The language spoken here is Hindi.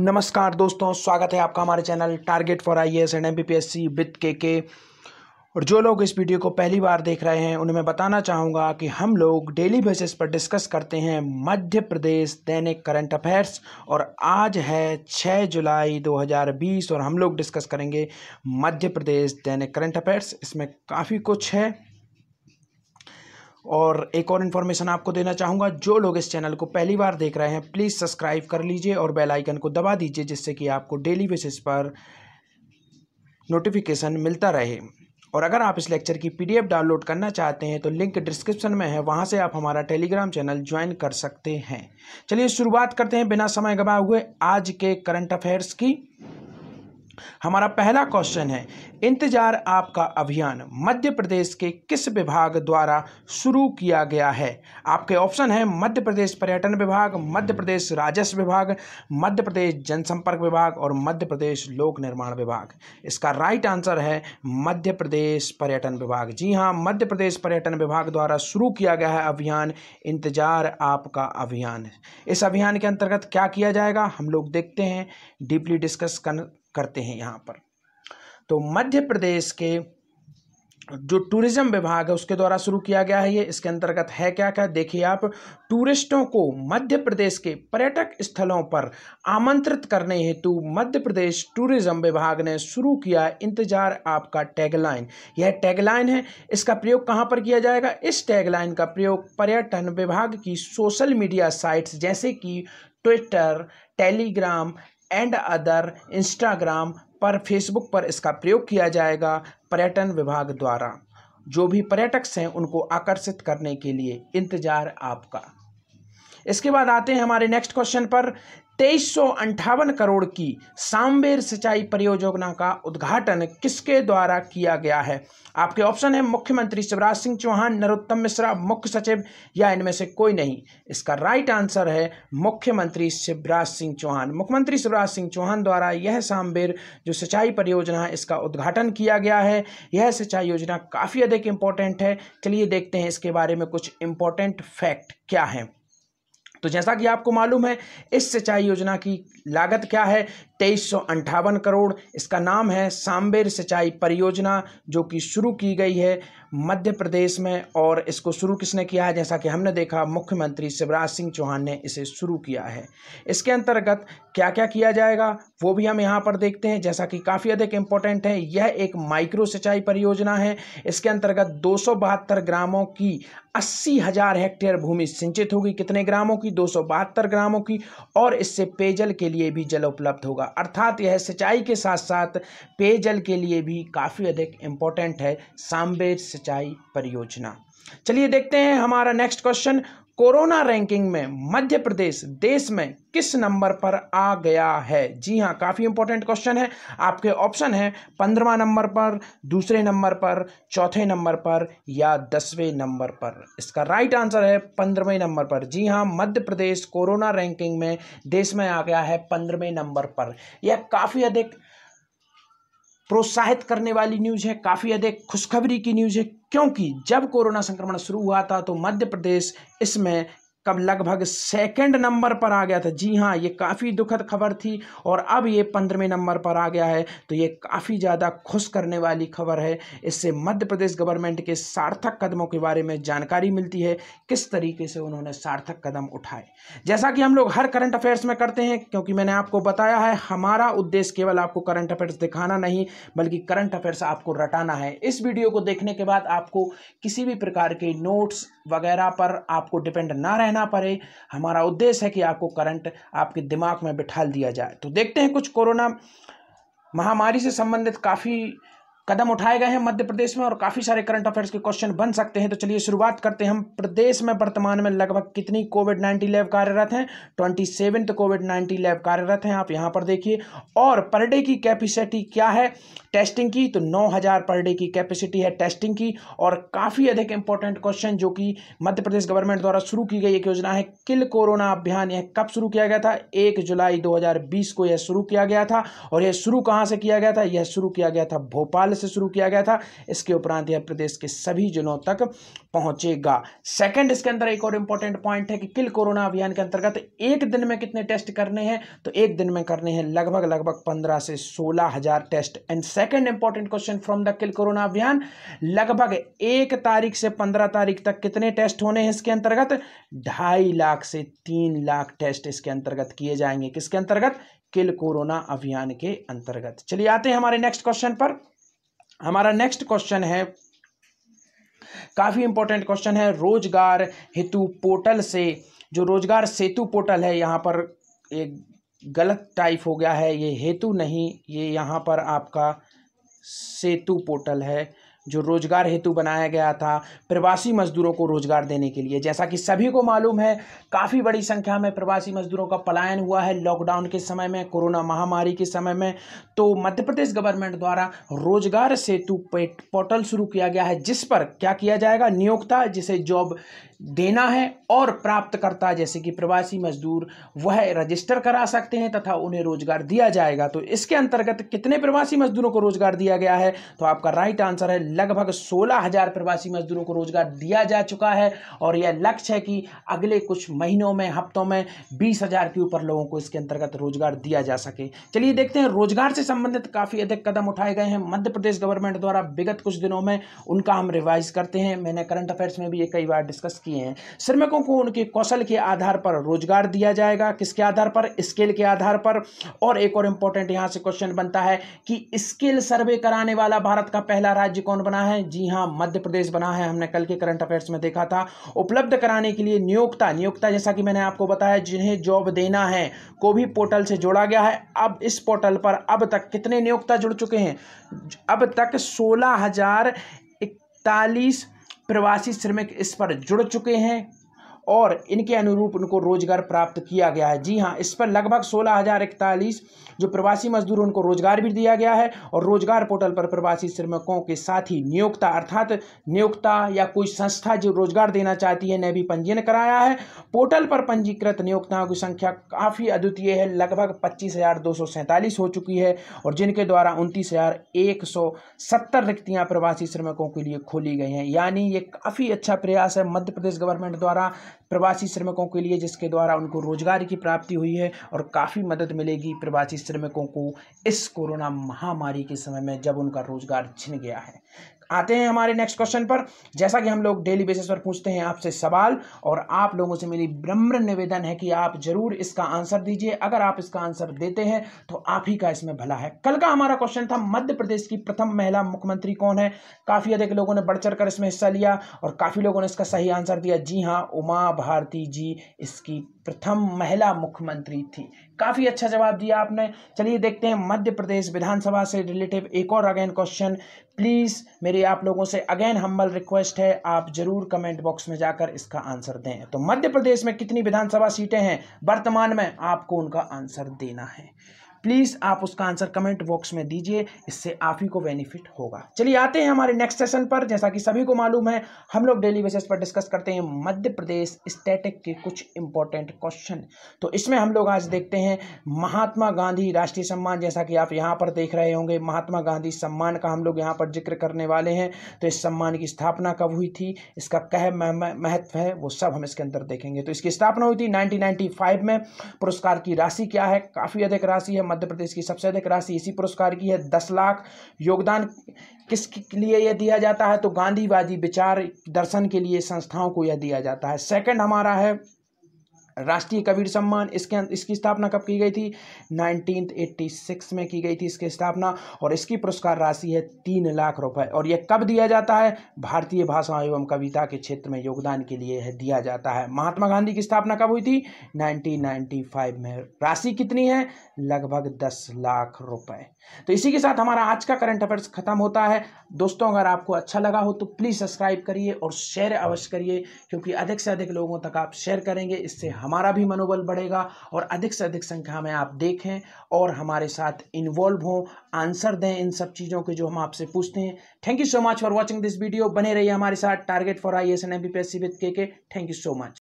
नमस्कार दोस्तों स्वागत है आपका हमारे channel target for I S and M B P S C with K K और जो लोग इस वीडियो को पहली बार देख रहे हैं उन्हें मैं बताना चाहूँगा कि हम लोग डेली बेसिस पर डिस्कस करते हैं मध्य प्रदेश दैनिक करंट अफेयर्स और आज है 6 जुलाई 2020 और हम लोग डिस्कस करेंगे मध्य प्रदेश दैनिक करंट अफेयर्स इसमें काफ़ी कुछ है और एक और इन्फॉर्मेशन आपको देना चाहूँगा जो लोग इस चैनल को पहली बार देख रहे हैं प्लीज़ सब्सक्राइब कर लीजिए और बेल आइकन को दबा दीजिए जिससे कि आपको डेली बेसिस पर नोटिफिकेशन मिलता रहे और अगर आप इस लेक्चर की पीडीएफ डाउनलोड करना चाहते हैं तो लिंक डिस्क्रिप्शन में है वहाँ से आप हमारा टेलीग्राम चैनल ज्वाइन कर सकते हैं चलिए शुरुआत करते हैं बिना समय गवाए हुए आज के करंट अफेयर्स की हमारा पहला क्वेश्चन है इंतजार आपका अभियान मध्य प्रदेश के किस विभाग द्वारा शुरू किया गया है आपके ऑप्शन है मध्य प्रदेश पर्यटन विभाग मध्य प्रदेश राजस्व विभाग मध्य प्रदेश जनसंपर्क विभाग और मध्य प्रदेश लोक निर्माण विभाग इसका राइट आंसर है मध्य प्रदेश पर्यटन विभाग जी हाँ मध्य प्रदेश पर्यटन विभाग द्वारा शुरू किया गया है अभियान इंतजार आपका अभियान इस अभियान के अंतर्गत क्या किया जाएगा हम लोग देखते हैं डीपली डिस्कस कर करते हैं यहाँ पर तो मध्य प्रदेश के जो टूरिज्म विभाग है उसके द्वारा शुरू किया गया है ये इसके अंतर्गत है क्या क्या देखिए आप टूरिस्टों को मध्य प्रदेश के पर्यटक स्थलों पर आमंत्रित करने हेतु मध्य प्रदेश टूरिज्म विभाग ने शुरू किया इंतजार आपका टैगलाइन यह टैगलाइन है इसका प्रयोग कहाँ पर किया जाएगा इस टैगलाइन का प्रयोग पर्यटन विभाग की सोशल मीडिया साइट्स जैसे कि Twitter Telegram and other Instagram पर फेसबुक पर इसका प्रयोग किया जाएगा पर्यटन विभाग द्वारा जो भी पर्यटक हैं उनको आकर्षित करने के लिए इंतज़ार आपका इसके बाद आते हैं हमारे नेक्स्ट क्वेश्चन पर तेईस करोड़ की सांबेर सिंचाई परियोजना का उद्घाटन किसके द्वारा किया गया है आपके ऑप्शन है मुख्यमंत्री शिवराज सिंह चौहान नरोत्तम मिश्रा मुख्य सचिव या इनमें से कोई नहीं इसका राइट आंसर है मुख्यमंत्री शिवराज सिंह चौहान मुख्यमंत्री शिवराज सिंह चौहान द्वारा यह सांबेर जो सिंचाई परियोजना है इसका उद्घाटन किया गया है यह सिंचाई योजना काफ़ी अधिक इंपॉर्टेंट है चलिए देखते हैं इसके बारे में कुछ इंपॉर्टेंट फैक्ट क्या हैं तो जैसा कि आपको मालूम है इस सिंचाई योजना की लागत क्या है तेईस करोड़ इसका नाम है सांबेर सिंचाई परियोजना जो कि शुरू की गई है मध्य प्रदेश में और इसको शुरू किसने किया है जैसा कि हमने देखा मुख्यमंत्री शिवराज सिंह चौहान ने इसे शुरू किया है इसके अंतर्गत क्या क्या किया जाएगा वो भी हम यहाँ पर देखते हैं जैसा कि काफ़ी अधिक इम्पोर्टेंट है यह एक माइक्रो सिंचाई परियोजना है इसके अंतर्गत दो ग्रामों की अस्सी हजार हेक्टेयर भूमि सिंचित होगी कितने ग्रामों की दो सौ बहत्तर ग्रामों की और इससे पेयजल के लिए भी जल उपलब्ध होगा अर्थात यह सिंचाई के साथ साथ पेयजल के लिए भी काफ़ी अधिक इम्पोर्टेंट है सांबेर सिंचाई परियोजना चलिए देखते हैं हमारा नेक्स्ट क्वेश्चन कोरोना रैंकिंग में मध्य प्रदेश देश में किस नंबर पर आ गया है जी हाँ काफ़ी इंपॉर्टेंट क्वेश्चन है आपके ऑप्शन है पंद्रवा नंबर पर दूसरे नंबर पर चौथे नंबर पर या दसवें नंबर पर इसका राइट आंसर है पंद्रहवें नंबर पर जी हाँ मध्य प्रदेश कोरोना रैंकिंग में देश में आ गया है पंद्रहवें नंबर पर यह काफ़ी अधिक प्रोत्साहित करने वाली न्यूज़ है काफ़ी अधिक खुशखबरी की न्यूज़ है क्योंकि जब कोरोना संक्रमण शुरू हुआ था तो मध्य प्रदेश इसमें कब लगभग सेकंड नंबर पर आ गया था जी हाँ ये काफ़ी दुखद खबर थी और अब ये पंद्रहवें नंबर पर आ गया है तो ये काफ़ी ज़्यादा खुश करने वाली खबर है इससे मध्य प्रदेश गवर्नमेंट के सार्थक कदमों के बारे में जानकारी मिलती है किस तरीके से उन्होंने सार्थक कदम उठाए जैसा कि हम लोग हर करंट अफेयर्स में करते हैं क्योंकि मैंने आपको बताया है हमारा उद्देश्य केवल आपको करंट अफेयर्स दिखाना नहीं बल्कि करंट अफेयर्स आपको रटाना है इस वीडियो को देखने के बाद आपको किसी भी प्रकार के नोट्स वगैरह पर आपको डिपेंड ना रहना पड़े हमारा उद्देश्य है कि आपको करंट आपके दिमाग में बिठा दिया जाए तो देखते हैं कुछ कोरोना महामारी से संबंधित काफ़ी कदम उठाए गए हैं मध्य प्रदेश में और काफ़ी सारे करंट अफेयर्स के क्वेश्चन बन सकते हैं तो चलिए शुरुआत करते हैं हम प्रदेश में वर्तमान में लगभग कितनी कोविड नाइन्टीन लैब कार्यरत हैं ट्वेंटी सेवन तो कोविड नाइन्टीन लैब कार्यरत हैं आप यहां पर देखिए और पर डे की कैपेसिटी क्या है टेस्टिंग की तो नौ हज़ार पर डे की कैपेसिटी है टेस्टिंग की और काफ़ी अधिक इंपॉर्टेंट क्वेश्चन जो कि मध्य प्रदेश गवर्नमेंट द्वारा शुरू की गई एक योजना है किल कोरोना अभियान यह कब शुरू किया गया था एक जुलाई दो को यह शुरू किया गया था और यह शुरू कहाँ से किया गया था यह शुरू किया गया था भोपाल से शुरू किया गया था इसके उपरांत यह प्रदेश के सभी जिलों तक पहुंचेगा सेकंड इसके अंदर एक और इंपॉर्टेंट पॉइंट है कि किल कोरोना अभियान के अंतर्गत एक दिन में कितने टेस्ट करने हैं तो एक दिन में करने हैं लगभग लगभग पंद्रह से सोलह हजार test and second important question from the kill corona अभियान लगभग एक तारीख से पंद्रह तारीख तक कितने टेस्ट होने हैं इसके अंतर्गत ढाई लाख से तीन लाख टेस्ट इसके अंतर्गत किए जाएंगे किसके अंतर्गत किल कोरोना अभियान के अंतर्गत चलिए आते हैं हमारे नेक्स्ट क्वेश्चन पर हमारा नेक्स्ट क्वेश्चन है काफ़ी इंपॉर्टेंट क्वेश्चन है रोजगार हेतु पोर्टल से जो रोजगार सेतु पोर्टल है यहाँ पर एक गलत टाइप हो गया है ये हेतु नहीं ये यहाँ पर आपका सेतु पोर्टल है जो रोजगार हेतु बनाया गया था प्रवासी मजदूरों को रोजगार देने के लिए जैसा कि सभी को मालूम है काफ़ी बड़ी संख्या में प्रवासी मजदूरों का पलायन हुआ है लॉकडाउन के समय में कोरोना महामारी के समय में तो मध्य प्रदेश गवर्नमेंट द्वारा रोजगार सेतु पोर्टल शुरू किया गया है जिस पर क्या किया जाएगा नियोक्ता जिसे जॉब देना है और प्राप्तकर्ता जैसे कि प्रवासी मजदूर वह रजिस्टर करा सकते हैं तथा उन्हें रोजगार दिया जाएगा तो इसके अंतर्गत कितने प्रवासी मजदूरों को रोजगार दिया गया है तो आपका राइट आंसर है लगभग सोलह हजार प्रवासी मजदूरों को रोजगार दिया जा चुका है और यह लक्ष्य है कि अगले कुछ महीनों में हफ्तों में बीस हजार के ऊपर लोगों को इसके अंतर्गत रोजगार दिया जा सके चलिए देखते हैं रोजगार से संबंधित काफी अधिक कदम उठाए गए हैं मध्य प्रदेश गवर्नमेंट द्वारा विगत कुछ दिनों में उनका हम रिवाइज करते हैं मैंने करंट अफेयर्स में भी ये कई बार डिस्कस किया किए हैं श्रमिकों को उनके कौशल के आधार पर रोजगार दिया जाएगा किसके आधार पर स्किल के आधार पर और एक और इंपॉर्टेंट यहाँ से क्वेश्चन बनता है कि स्किल सर्वे कराने वाला भारत का पहला राज्य कौन बना है जी हाँ मध्य प्रदेश बना है हमने कल के करंट अफेयर्स में देखा था उपलब्ध कराने के लिए नियोक्ता नियोक्ता जैसा कि मैंने आपको बताया जिन्हें जॉब देना है को भी पोर्टल से जोड़ा गया है अब इस पोर्टल पर अब तक कितने नियोक्ता जुड़ चुके हैं अब तक सोलह हजार इकतालीस प्रवासी श्रमिक इस पर जुड़ चुके हैं और इनके अनुरूप उनको रोजगार प्राप्त किया गया है जी हाँ इस पर लगभग सोलह हज़ार इकतालीस जो प्रवासी मजदूर उनको रोजगार भी दिया गया है और रोजगार पोर्टल पर प्रवासी श्रमिकों के साथ ही नियोक्ता अर्थात नियोक्ता या कोई संस्था जो रोजगार देना चाहती है ने भी पंजीयन कराया है पोर्टल पर पंजीकृत नियोक्ताओं की संख्या काफ़ी अद्वितीय है लगभग पच्चीस हो चुकी है और जिनके द्वारा उनतीस हज़ार रिक्तियाँ प्रवासी श्रमिकों के लिए खोली गई हैं यानी ये काफ़ी अच्छा प्रयास है मध्य प्रदेश गवर्नमेंट द्वारा प्रवासी श्रमिकों के लिए जिसके द्वारा उनको रोजगार की प्राप्ति हुई है और काफ़ी मदद मिलेगी प्रवासी श्रमिकों को इस कोरोना महामारी के समय में जब उनका रोजगार छिन गया है आते हैं हमारे नेक्स्ट क्वेश्चन पर जैसा कि हम लोग डेली बेसिस पर पूछते हैं आपसे सवाल और आप लोगों से मेरी ब्रम्र निवेदन है कि आप जरूर इसका आंसर दीजिए अगर आप इसका आंसर देते हैं तो आप ही का इसमें भला है कल का हमारा क्वेश्चन था मध्य प्रदेश की प्रथम महिला मुख्यमंत्री कौन है काफ़ी अधिक लोगों ने बढ़ चढ़ कर इसमें हिस्सा लिया और काफ़ी लोगों ने इसका सही आंसर दिया जी हाँ उमा भारती जी इसकी प्रथम महिला मुख्यमंत्री थी काफ़ी अच्छा जवाब दिया आपने चलिए देखते हैं मध्य प्रदेश विधानसभा से रिलेटिव एक और अगेन क्वेश्चन प्लीज़ मेरी आप लोगों से अगेन हम्बल रिक्वेस्ट है आप जरूर कमेंट बॉक्स में जाकर इसका आंसर दें तो मध्य प्रदेश में कितनी विधानसभा सीटें हैं वर्तमान में आपको उनका आंसर देना है प्लीज़ आप उसका आंसर कमेंट बॉक्स में दीजिए इससे आप ही को बेनिफिट होगा चलिए आते हैं हमारे नेक्स्ट सेशन पर जैसा कि सभी को मालूम है हम लोग डेली बेसिस पर डिस्कस करते हैं मध्य प्रदेश स्टैटिक के कुछ इंपॉर्टेंट क्वेश्चन तो इसमें हम लोग आज देखते हैं महात्मा गांधी राष्ट्रीय सम्मान जैसा कि आप यहाँ पर देख रहे होंगे महात्मा गांधी सम्मान का हम लोग यहाँ पर जिक्र करने वाले हैं तो इस सम्मान की स्थापना कब हुई थी इसका कह महत्व है वो सब हम इसके अंदर देखेंगे तो इसकी स्थापना हुई थी नाइनटीन में पुरस्कार की राशि क्या है काफ़ी अधिक राशि है मध्य प्रदेश की सबसे अधिक राशि इसी पुरस्कार की है दस लाख योगदान किसके लिए यह दिया जाता है तो गांधीवादी विचार दर्शन के लिए संस्थाओं को यह दिया जाता है सेकंड हमारा है राष्ट्रीय कबीर सम्मान इसके अं-, इसकी स्थापना कब की गई थी नाइनटीन एट्टी सिक्स में की गई थी इसकी स्थापना और इसकी पुरस्कार राशि है तीन लाख रुपए और यह कब दिया जाता है भारतीय भाषा एवं कविता के क्षेत्र में योगदान के लिए है दिया जाता है महात्मा गांधी की स्थापना कब हुई थी 1995 में राशि कितनी है लगभग दस लाख रुपए तो इसी के साथ हमारा आज का करंट अफेयर्स खत्म होता है दोस्तों अगर आपको अच्छा लगा हो तो प्लीज़ सब्सक्राइब करिए और शेयर अवश्य करिए क्योंकि अधिक से अधिक लोगों तक आप शेयर करेंगे इससे हम हमारा भी मनोबल बढ़ेगा और अधिक से अधिक संख्या में आप देखें और हमारे साथ इन्वॉल्व हों आंसर दें इन सब चीज़ों के जो हम आपसे पूछते हैं thank you so much for watching this video बने रहिए हमारे साथ target for I S N M B P S C with K K thank you so much